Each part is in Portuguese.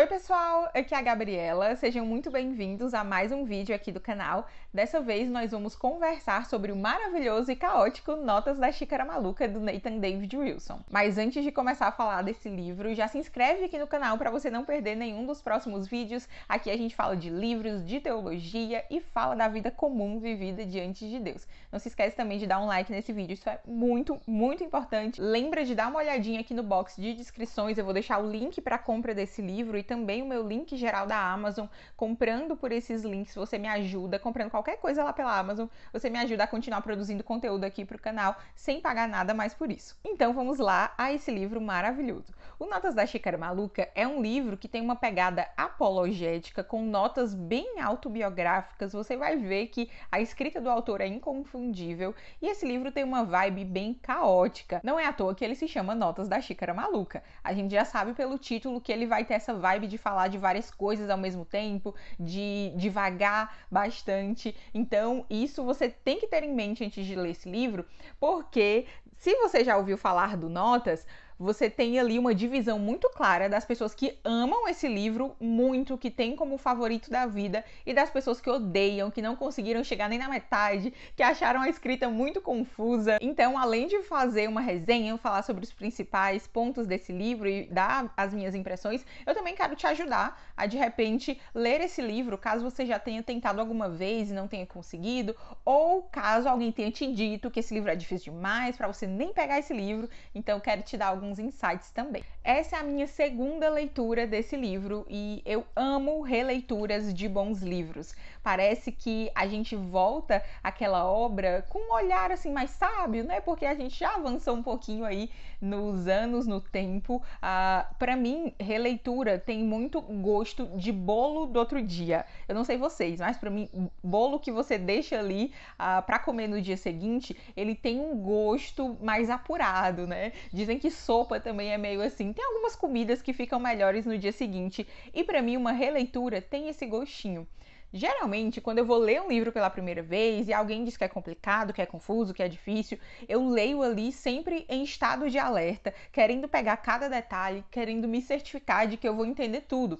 Oi pessoal, aqui é a Gabriela, sejam muito bem-vindos a mais um vídeo aqui do canal. Dessa vez nós vamos conversar sobre o maravilhoso e caótico Notas da Xícara Maluca do Nathan David Wilson. Mas antes de começar a falar desse livro, já se inscreve aqui no canal para você não perder nenhum dos próximos vídeos. Aqui a gente fala de livros, de teologia e fala da vida comum vivida diante de Deus. Não se esquece também de dar um like nesse vídeo, isso é muito, muito importante. Lembra de dar uma olhadinha aqui no box de descrições, eu vou deixar o link para compra desse livro e também o meu link geral da Amazon. Comprando por esses links, você me ajuda, comprando qualquer coisa lá pela Amazon, você me ajuda a continuar produzindo conteúdo aqui para o canal sem pagar nada mais por isso. Então vamos lá a esse livro maravilhoso. O Notas da Xícara Maluca é um livro que tem uma pegada apologética com notas bem autobiográficas. Você vai ver que a escrita do autor é inconfundível e esse livro tem uma vibe bem caótica. Não é à toa que ele se chama Notas da Xícara Maluca. A gente já sabe pelo título que ele vai ter essa vibe de falar de várias coisas ao mesmo tempo, de devagar bastante. Então, isso você tem que ter em mente antes de ler esse livro, porque se você já ouviu falar do Notas, você tem ali uma divisão muito clara das pessoas que amam esse livro muito, que tem como favorito da vida, e das pessoas que odeiam, que não conseguiram chegar nem na metade, que acharam a escrita muito confusa. Então, além de fazer uma resenha, falar sobre os principais pontos desse livro e dar as minhas impressões, eu também quero te ajudar a de repente ler esse livro, caso você já tenha tentado alguma vez e não tenha conseguido, ou caso alguém tenha te dito que esse livro é difícil demais para você nem pegar esse livro. Então, quero te dar algum alguns insights também. Essa é a minha segunda leitura desse livro e eu amo releituras de bons livros, Parece que a gente volta àquela obra com um olhar assim mais sábio, né? Porque a gente já avançou um pouquinho aí nos anos, no tempo. Ah, para mim, releitura tem muito gosto de bolo do outro dia. Eu não sei vocês, mas para mim, bolo que você deixa ali ah, para comer no dia seguinte, ele tem um gosto mais apurado, né? Dizem que sopa também é meio assim. Tem algumas comidas que ficam melhores no dia seguinte. E para mim, uma releitura tem esse gostinho. Geralmente, quando eu vou ler um livro pela primeira vez e alguém diz que é complicado, que é confuso, que é difícil, eu leio ali sempre em estado de alerta, querendo pegar cada detalhe, querendo me certificar de que eu vou entender tudo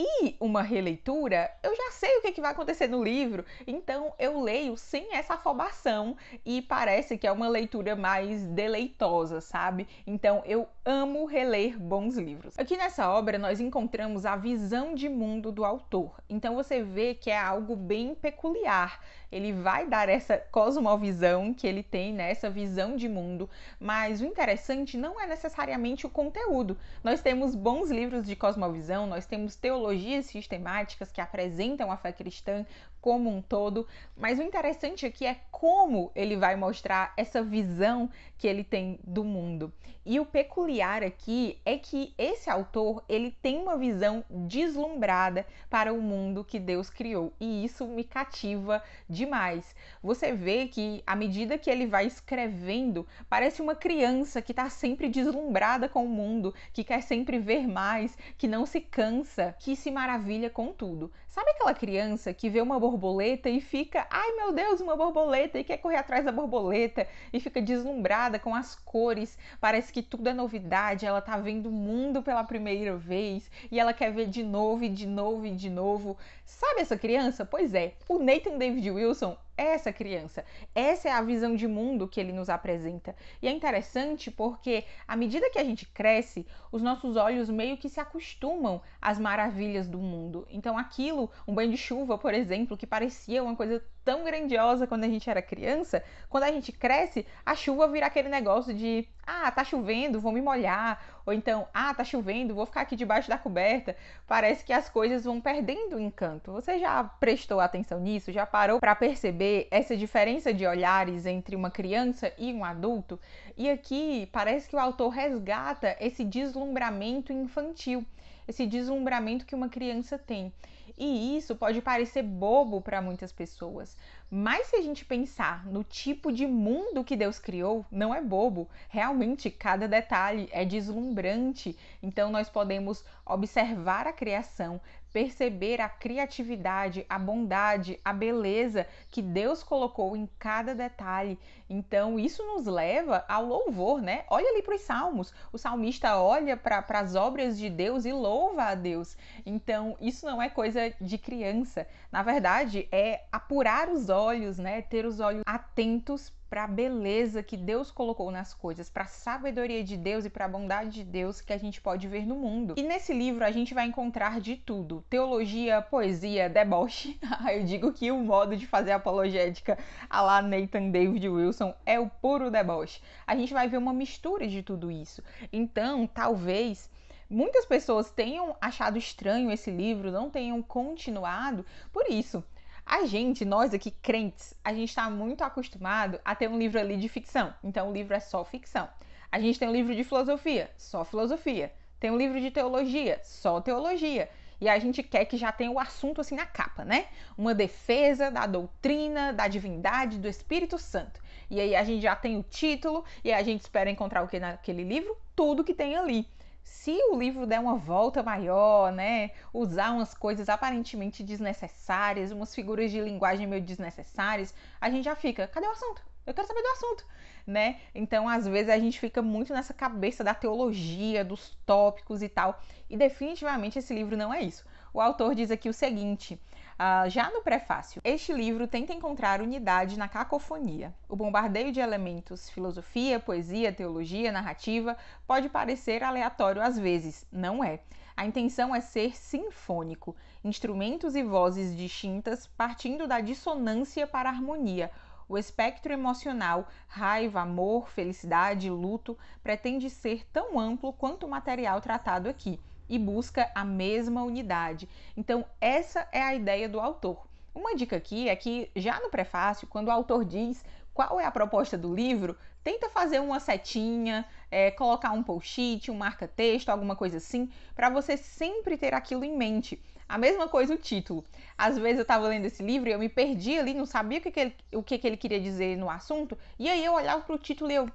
e uma releitura, eu já sei o que, é que, vai acontecer no livro, então eu leio sem essa afobação e parece que é uma leitura mais deleitosa, sabe? Então eu amo reler bons livros. Aqui nessa obra nós encontramos a visão de mundo do autor, então você vê que é algo bem peculiar. Ele vai dar essa cosmovisão que ele tem, né? essa visão de mundo, mas o interessante não é necessariamente o conteúdo. Nós temos bons livros de cosmovisão, nós temos teologia teologias sistemáticas que apresentam a fé cristã como um todo, mas o interessante aqui é como ele vai mostrar essa visão que ele tem do mundo. E o peculiar aqui é que esse autor, ele tem uma visão deslumbrada para o mundo que Deus criou, e isso me cativa demais. Você vê que à medida que ele vai escrevendo, parece uma criança que está sempre deslumbrada com o mundo, que quer sempre ver mais, que não se cansa, que se maravilha com tudo. Sabe aquela criança que vê uma borboleta e fica, ai meu Deus, uma borboleta, e quer correr atrás da borboleta e fica deslumbrada com as cores, parece que tudo é novidade, ela tá vendo o mundo pela primeira vez e ela quer ver de novo e de novo e de novo. Sabe essa criança? Pois é, o Nathan David Wilson é essa criança. Essa é a visão de mundo que ele nos apresenta. E é interessante porque, à medida que a gente cresce, os nossos olhos meio que se acostumam às maravilhas do mundo. Então, aquilo um banho de chuva, por exemplo, que parecia uma coisa tão grandiosa quando a gente era criança, quando a gente cresce, a chuva vira aquele negócio de ah, tá chovendo, vou me molhar, ou então, ah, tá chovendo, vou ficar aqui debaixo da coberta. Parece que as coisas vão perdendo o encanto. Você já prestou atenção nisso? Já parou para perceber essa diferença de olhares entre uma criança e um adulto? E aqui parece que o autor resgata esse deslumbramento infantil, esse deslumbramento que uma criança tem. E isso pode parecer bobo para muitas pessoas, mas se a gente pensar no tipo de mundo que Deus criou, não é bobo. Realmente, cada detalhe é deslumbrante. Então, nós podemos observar a criação, perceber a criatividade, a bondade, a beleza que Deus colocou em cada detalhe. Então, isso nos leva ao louvor, né? Olha ali para os salmos. O salmista olha para as obras de Deus e louva a Deus. Então, isso não é coisa de criança. Na verdade, é apurar os olhos olhos, né? Ter os olhos atentos para a beleza que Deus colocou nas coisas, para a sabedoria de Deus e para a bondade de Deus que a gente pode ver no mundo. E nesse livro a gente vai encontrar de tudo: teologia, poesia, deboche. Ah, eu digo que o modo de fazer apologética a lá Nathan David Wilson é o puro deboche. A gente vai ver uma mistura de tudo isso. Então, talvez muitas pessoas tenham achado estranho esse livro, não tenham continuado por isso. A gente, nós aqui crentes, a gente está muito acostumado a ter um livro ali de ficção. Então o livro é só ficção. A gente tem um livro de filosofia, só filosofia. Tem um livro de teologia, só teologia. E a gente quer que já tenha o assunto assim na capa, né? Uma defesa da doutrina, da divindade, do Espírito Santo. E aí a gente já tem o título e a gente espera encontrar o que naquele livro? Tudo que tem ali se o livro der uma volta maior, né, usar umas coisas aparentemente desnecessárias, umas figuras de linguagem meio desnecessárias, a gente já fica, cadê o assunto? Eu quero saber do assunto, né? Então, às vezes a gente fica muito nessa cabeça da teologia, dos tópicos e tal. E definitivamente esse livro não é isso. O autor diz aqui o seguinte: Uh, já no prefácio, este livro tenta encontrar unidade na cacofonia. O bombardeio de elementos, filosofia, poesia, teologia, narrativa, pode parecer aleatório às vezes, não é. A intenção é ser sinfônico, instrumentos e vozes distintas partindo da dissonância para a harmonia. O espectro emocional, raiva, amor, felicidade, luto, pretende ser tão amplo quanto o material tratado aqui e busca a mesma unidade. Então, essa é a ideia do autor. Uma dica aqui é que, já no prefácio, quando o autor diz qual é a proposta do livro, tenta fazer uma setinha, é, colocar um post-it, um marca-texto, alguma coisa assim, para você sempre ter aquilo em mente. A mesma coisa o título. Às vezes eu estava lendo esse livro e eu me perdi ali, não sabia o que, que ele, o que, que ele queria dizer no assunto, e aí eu olhava para o título e eu,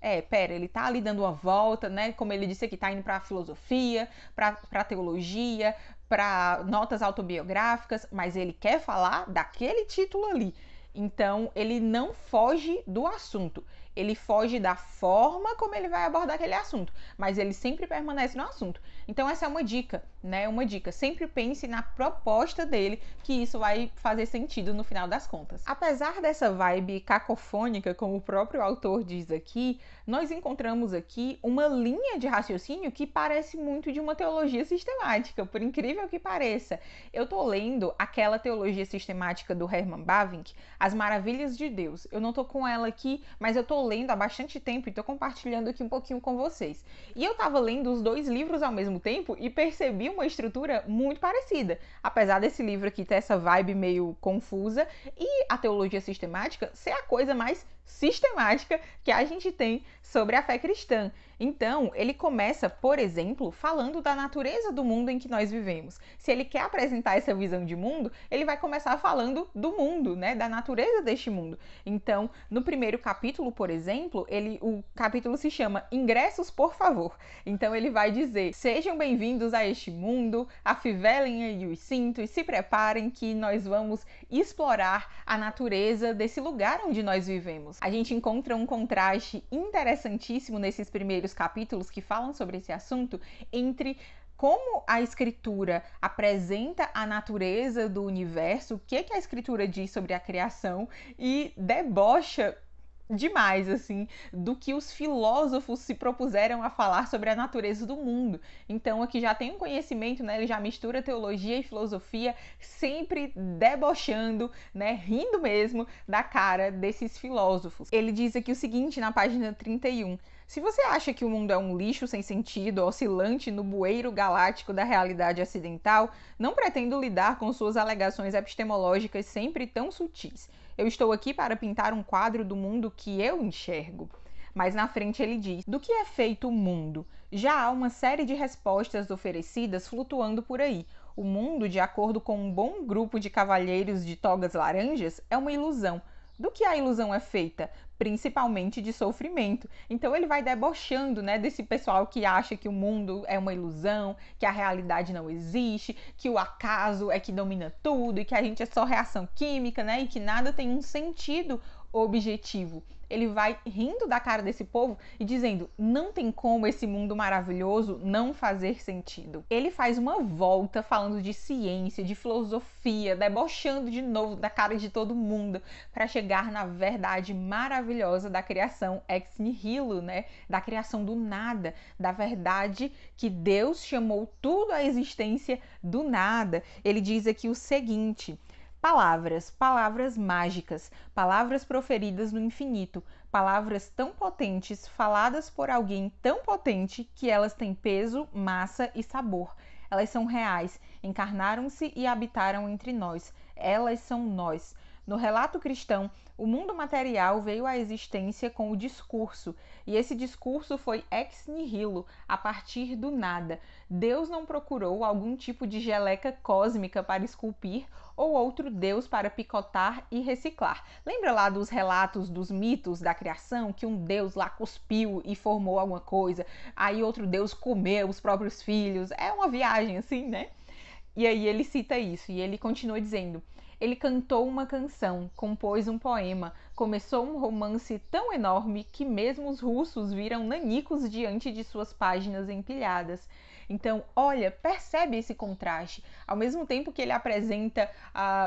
é, pera, ele tá ali dando uma volta, né? Como ele disse aqui, tá indo para filosofia, para teologia, para notas autobiográficas, mas ele quer falar daquele título ali. Então, ele não foge do assunto. Ele foge da forma como ele vai abordar aquele assunto, mas ele sempre permanece no assunto. Então, essa é uma dica né? Uma dica, sempre pense na proposta dele, que isso vai fazer sentido no final das contas. Apesar dessa vibe cacofônica, como o próprio autor diz aqui, nós encontramos aqui uma linha de raciocínio que parece muito de uma teologia sistemática, por incrível que pareça. Eu tô lendo aquela teologia sistemática do Herman Bavinck, As Maravilhas de Deus. Eu não tô com ela aqui, mas eu tô lendo há bastante tempo e tô compartilhando aqui um pouquinho com vocês. E eu tava lendo os dois livros ao mesmo tempo e percebi uma estrutura muito parecida. Apesar desse livro aqui ter essa vibe meio confusa e a teologia sistemática ser a coisa mais sistemática que a gente tem sobre a fé cristã. Então, ele começa, por exemplo, falando da natureza do mundo em que nós vivemos. Se ele quer apresentar essa visão de mundo, ele vai começar falando do mundo, né, da natureza deste mundo. Então, no primeiro capítulo, por exemplo, ele o capítulo se chama Ingressos, por favor. Então, ele vai dizer: "Sejam bem-vindos a este mundo, afivelem aí os cintos, se preparem que nós vamos explorar a natureza desse lugar onde nós vivemos. A gente encontra um contraste interessantíssimo nesses primeiros capítulos que falam sobre esse assunto entre como a escritura apresenta a natureza do universo, o que, que a escritura diz sobre a criação e debocha demais, assim, do que os filósofos se propuseram a falar sobre a natureza do mundo. Então aqui já tem um conhecimento, né? Ele já mistura teologia e filosofia, sempre debochando, né? Rindo mesmo da cara desses filósofos. Ele diz aqui o seguinte na página 31. Se você acha que o mundo é um lixo sem sentido, oscilante no bueiro galáctico da realidade acidental, não pretendo lidar com suas alegações epistemológicas sempre tão sutis. Eu estou aqui para pintar um quadro do mundo que eu enxergo. Mas na frente ele diz: Do que é feito o mundo? Já há uma série de respostas oferecidas flutuando por aí. O mundo, de acordo com um bom grupo de cavalheiros de togas laranjas, é uma ilusão do que a ilusão é feita, principalmente de sofrimento. Então ele vai debochando, né, desse pessoal que acha que o mundo é uma ilusão, que a realidade não existe, que o acaso é que domina tudo e que a gente é só reação química, né, e que nada tem um sentido objetivo. Ele vai rindo da cara desse povo e dizendo: não tem como esse mundo maravilhoso não fazer sentido. Ele faz uma volta falando de ciência, de filosofia, debochando de novo da cara de todo mundo para chegar na verdade maravilhosa da criação ex nihilo, né? Da criação do nada, da verdade que Deus chamou tudo à existência do nada. Ele diz aqui o seguinte: Palavras, palavras mágicas, palavras proferidas no infinito, palavras tão potentes, faladas por alguém tão potente que elas têm peso, massa e sabor. Elas são reais, encarnaram-se e habitaram entre nós. Elas são nós. No relato cristão, o mundo material veio à existência com o discurso, e esse discurso foi ex nihilo, a partir do nada. Deus não procurou algum tipo de geleca cósmica para esculpir ou outro deus para picotar e reciclar. Lembra lá dos relatos dos mitos da criação que um deus lá cuspiu e formou alguma coisa, aí outro deus comeu os próprios filhos? É uma viagem assim, né? E aí ele cita isso e ele continua dizendo: ele cantou uma canção, compôs um poema, começou um romance tão enorme que mesmo os russos viram nanicos diante de suas páginas empilhadas então, olha, percebe esse contraste. Ao mesmo tempo que ele apresenta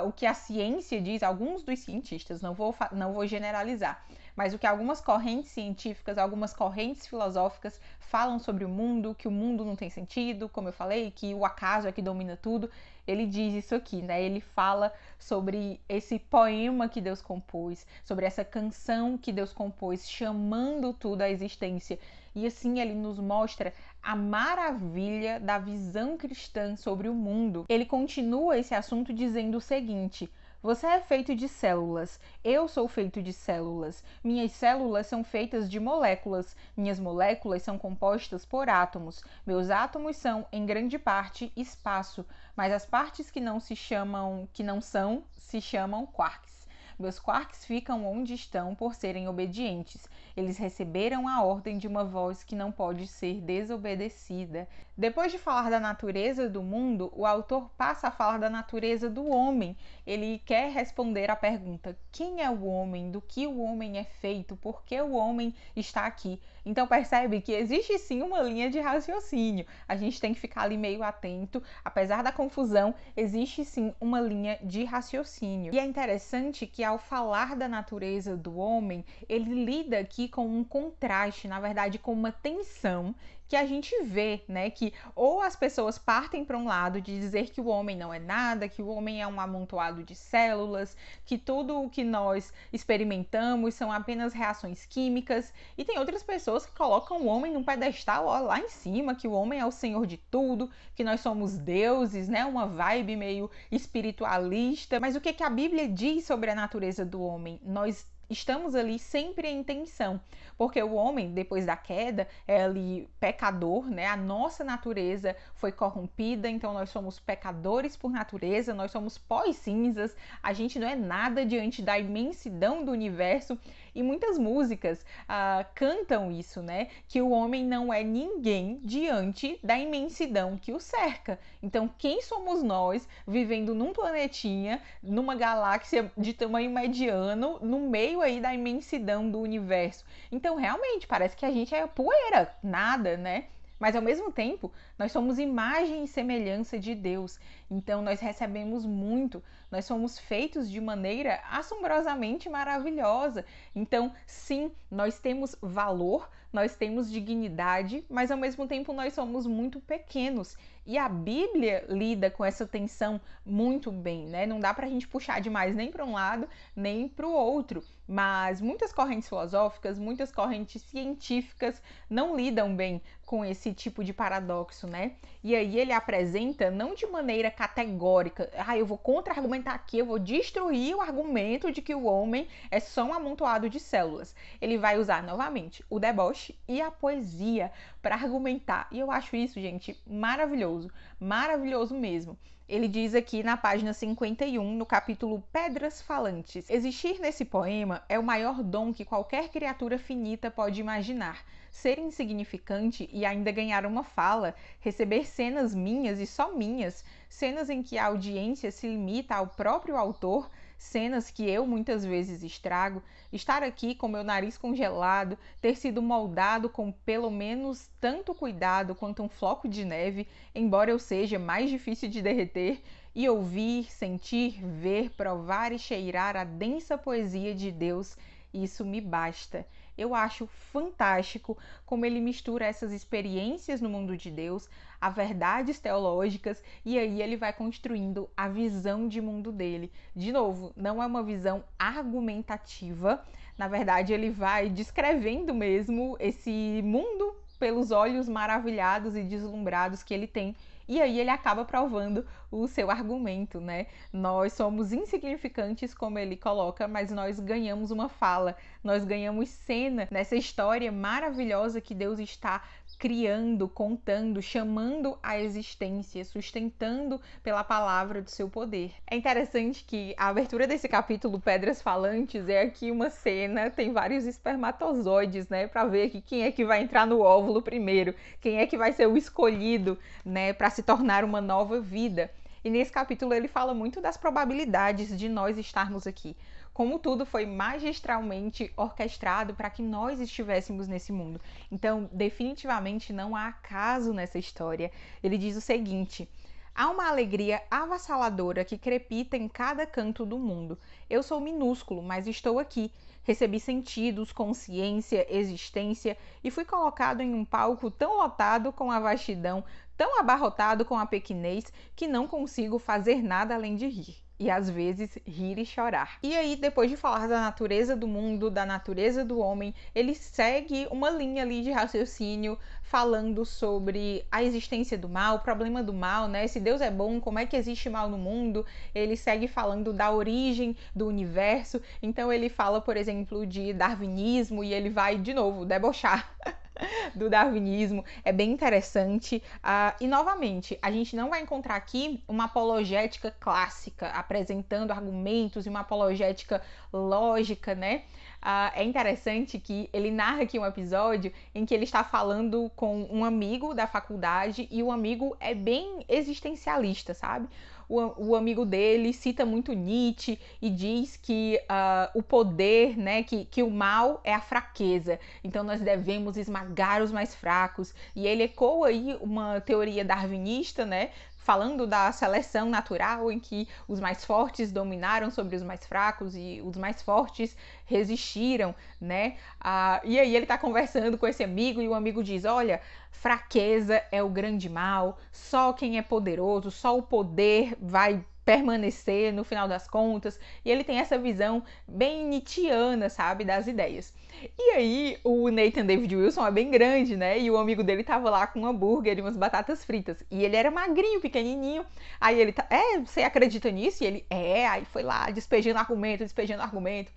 uh, o que a ciência diz, alguns dos cientistas, não vou, não vou generalizar, mas o que algumas correntes científicas, algumas correntes filosóficas falam sobre o mundo, que o mundo não tem sentido, como eu falei, que o acaso é que domina tudo. Ele diz isso aqui, né? Ele fala sobre esse poema que Deus compôs, sobre essa canção que Deus compôs, chamando tudo à existência. E assim ele nos mostra a maravilha da visão cristã sobre o mundo. Ele continua esse assunto dizendo o seguinte: você é feito de células. Eu sou feito de células. Minhas células são feitas de moléculas. Minhas moléculas são compostas por átomos. Meus átomos são, em grande parte, espaço. Mas as partes que não se chamam, que não são, se chamam quarks. Meus quarks ficam onde estão por serem obedientes. Eles receberam a ordem de uma voz que não pode ser desobedecida. Depois de falar da natureza do mundo, o autor passa a falar da natureza do homem. Ele quer responder à pergunta: quem é o homem? Do que o homem é feito? Por que o homem está aqui? Então percebe que existe sim uma linha de raciocínio. A gente tem que ficar ali meio atento, apesar da confusão, existe sim uma linha de raciocínio. E é interessante que que ao falar da natureza do homem, ele lida aqui com um contraste, na verdade, com uma tensão que a gente vê, né, que ou as pessoas partem para um lado de dizer que o homem não é nada, que o homem é um amontoado de células, que tudo o que nós experimentamos são apenas reações químicas, e tem outras pessoas que colocam o homem num pedestal ó, lá em cima, que o homem é o senhor de tudo, que nós somos deuses, né, uma vibe meio espiritualista. Mas o que que a Bíblia diz sobre a natureza do homem? Nós estamos ali sempre em tensão, porque o homem, depois da queda, é ali pecador, né? A nossa natureza foi corrompida, então nós somos pecadores por natureza, nós somos pós-cinzas, a gente não é nada diante da imensidão do universo e muitas músicas ah, cantam isso, né? Que o homem não é ninguém diante da imensidão que o cerca. Então, quem somos nós vivendo num planetinha, numa galáxia de tamanho mediano, no meio aí da imensidão do universo? Então, realmente, parece que a gente é poeira, nada, né? Mas ao mesmo tempo, nós somos imagem e semelhança de Deus. Então nós recebemos muito, nós somos feitos de maneira assombrosamente maravilhosa. Então, sim, nós temos valor, nós temos dignidade, mas ao mesmo tempo nós somos muito pequenos. E a Bíblia lida com essa tensão muito bem, né? Não dá para a gente puxar demais nem para um lado, nem para o outro. Mas muitas correntes filosóficas, muitas correntes científicas não lidam bem com esse tipo de paradoxo, né? E aí ele apresenta não de maneira categórica, ah, eu vou contra-argumentar aqui, eu vou destruir o argumento de que o homem é só um amontoado de células. Ele vai usar novamente o deboche e a poesia para argumentar. E eu acho isso, gente, maravilhoso, maravilhoso mesmo. Ele diz aqui na página 51, no capítulo Pedras Falantes: Existir nesse poema é o maior dom que qualquer criatura finita pode imaginar. Ser insignificante e ainda ganhar uma fala, receber cenas minhas e só minhas, cenas em que a audiência se limita ao próprio autor cenas que eu muitas vezes estrago, estar aqui com meu nariz congelado, ter sido moldado com pelo menos tanto cuidado quanto um floco de neve, embora eu seja mais difícil de derreter, e ouvir, sentir, ver, provar e cheirar a densa poesia de Deus, isso me basta. Eu acho fantástico como ele mistura essas experiências no mundo de Deus a verdades teológicas e aí ele vai construindo a visão de mundo dele. De novo, não é uma visão argumentativa, na verdade, ele vai descrevendo mesmo esse mundo pelos olhos maravilhados e deslumbrados que ele tem. E aí ele acaba provando o seu argumento, né? Nós somos insignificantes, como ele coloca, mas nós ganhamos uma fala, nós ganhamos cena nessa história maravilhosa que Deus está criando, contando, chamando a existência, sustentando pela palavra do seu poder. É interessante que a abertura desse capítulo Pedras Falantes é aqui uma cena, tem vários espermatozoides, né, para ver aqui quem é que vai entrar no óvulo primeiro, quem é que vai ser o escolhido, né, para se tornar uma nova vida. E nesse capítulo ele fala muito das probabilidades de nós estarmos aqui como tudo foi magistralmente orquestrado para que nós estivéssemos nesse mundo. Então, definitivamente não há acaso nessa história. Ele diz o seguinte: Há uma alegria avassaladora que crepita em cada canto do mundo. Eu sou minúsculo, mas estou aqui. Recebi sentidos, consciência, existência e fui colocado em um palco tão lotado com a vastidão, tão abarrotado com a pequenez, que não consigo fazer nada além de rir e às vezes rir e chorar. E aí, depois de falar da natureza do mundo, da natureza do homem, ele segue uma linha ali de raciocínio falando sobre a existência do mal, o problema do mal, né? Se Deus é bom, como é que existe mal no mundo? Ele segue falando da origem do universo. Então ele fala, por exemplo, de darwinismo e ele vai de novo debochar do darwinismo, é bem interessante. Uh, e novamente, a gente não vai encontrar aqui uma apologética clássica, apresentando argumentos e uma apologética lógica, né? Uh, é interessante que ele narra aqui um episódio em que ele está falando com um amigo da faculdade e o amigo é bem existencialista, sabe? O, o amigo dele cita muito Nietzsche e diz que uh, o poder, né, que, que o mal é a fraqueza, então nós devemos esmagar os mais fracos. E ele ecoa aí uma teoria darwinista, né, falando da seleção natural em que os mais fortes dominaram sobre os mais fracos e os mais fortes resistiram, né? Ah, e aí ele tá conversando com esse amigo e o amigo diz: Olha, fraqueza é o grande mal, só quem é poderoso, só o poder vai permanecer no final das contas. E ele tem essa visão bem nitiana, sabe, das ideias. E aí o Nathan David Wilson é bem grande, né? E o amigo dele tava lá com um hambúrguer e umas batatas fritas. E ele era magrinho, pequenininho. Aí ele tá, é, você acredita nisso? E ele é, aí foi lá despejando argumento, despejando argumento.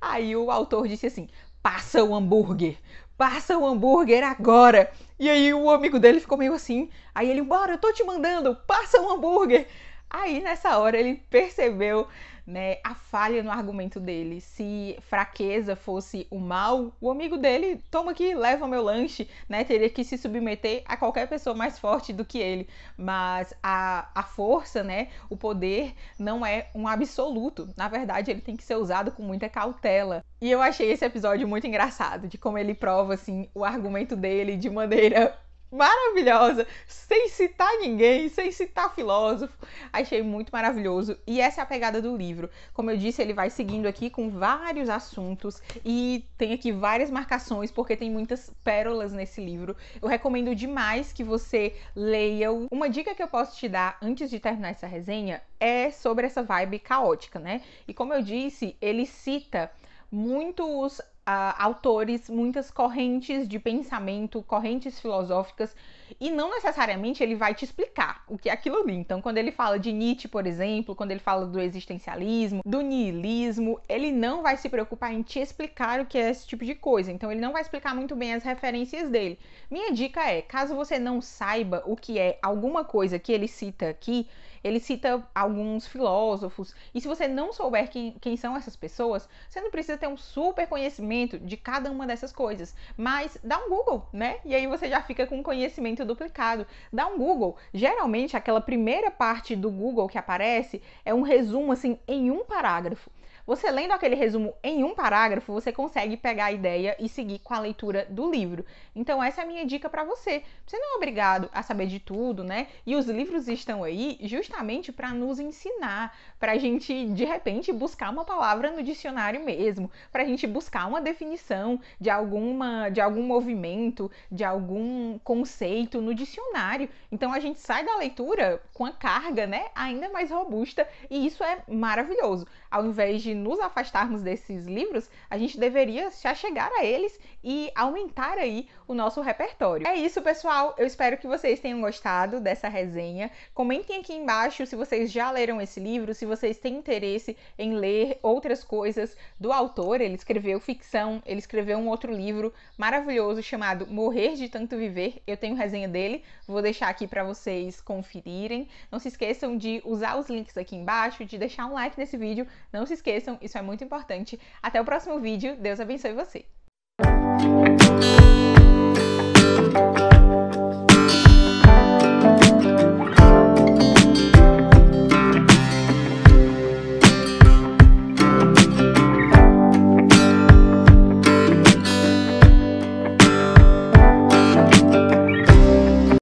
Aí o autor disse assim: "Passa o hambúrguer. Passa o hambúrguer agora". E aí o amigo dele ficou meio assim. Aí ele: "Bora, eu tô te mandando, passa o hambúrguer". Aí nessa hora ele percebeu né, a falha no argumento dele. Se fraqueza fosse o mal, o amigo dele, toma aqui, leva meu lanche, né? Teria que se submeter a qualquer pessoa mais forte do que ele. Mas a, a força, né? O poder não é um absoluto. Na verdade, ele tem que ser usado com muita cautela. E eu achei esse episódio muito engraçado, de como ele prova, assim, o argumento dele de maneira maravilhosa, sem citar ninguém, sem citar filósofo. Achei muito maravilhoso. E essa é a pegada do livro. Como eu disse, ele vai seguindo aqui com vários assuntos e tem aqui várias marcações, porque tem muitas pérolas nesse livro. Eu recomendo demais que você leia. -o. Uma dica que eu posso te dar antes de terminar essa resenha é sobre essa vibe caótica, né? E como eu disse, ele cita muitos autores, muitas correntes de pensamento, correntes filosóficas, e não necessariamente ele vai te explicar o que é aquilo ali. Então, quando ele fala de Nietzsche, por exemplo, quando ele fala do existencialismo, do niilismo, ele não vai se preocupar em te explicar o que é esse tipo de coisa. Então, ele não vai explicar muito bem as referências dele. Minha dica é, caso você não saiba o que é alguma coisa que ele cita aqui, ele cita alguns filósofos. E se você não souber quem, quem são essas pessoas, você não precisa ter um super conhecimento de cada uma dessas coisas. Mas dá um Google, né? E aí você já fica com conhecimento duplicado. Dá um Google. Geralmente, aquela primeira parte do Google que aparece é um resumo assim em um parágrafo. Você lendo aquele resumo em um parágrafo, você consegue pegar a ideia e seguir com a leitura do livro. Então essa é a minha dica para você. Você não é obrigado a saber de tudo, né? E os livros estão aí justamente para nos ensinar, para a gente de repente buscar uma palavra no dicionário mesmo, para a gente buscar uma definição de alguma, de algum movimento, de algum conceito no dicionário. Então a gente sai da leitura com a carga, né, ainda mais robusta e isso é maravilhoso. Ao invés de de nos afastarmos desses livros, a gente deveria já chegar a eles e aumentar aí o nosso repertório. É isso, pessoal. Eu espero que vocês tenham gostado dessa resenha. Comentem aqui embaixo se vocês já leram esse livro, se vocês têm interesse em ler outras coisas do autor. Ele escreveu ficção, ele escreveu um outro livro maravilhoso chamado Morrer de Tanto Viver. Eu tenho resenha dele, vou deixar aqui para vocês conferirem. Não se esqueçam de usar os links aqui embaixo, de deixar um like nesse vídeo. Não se esqueçam, isso é muito importante. Até o próximo vídeo. Deus abençoe você.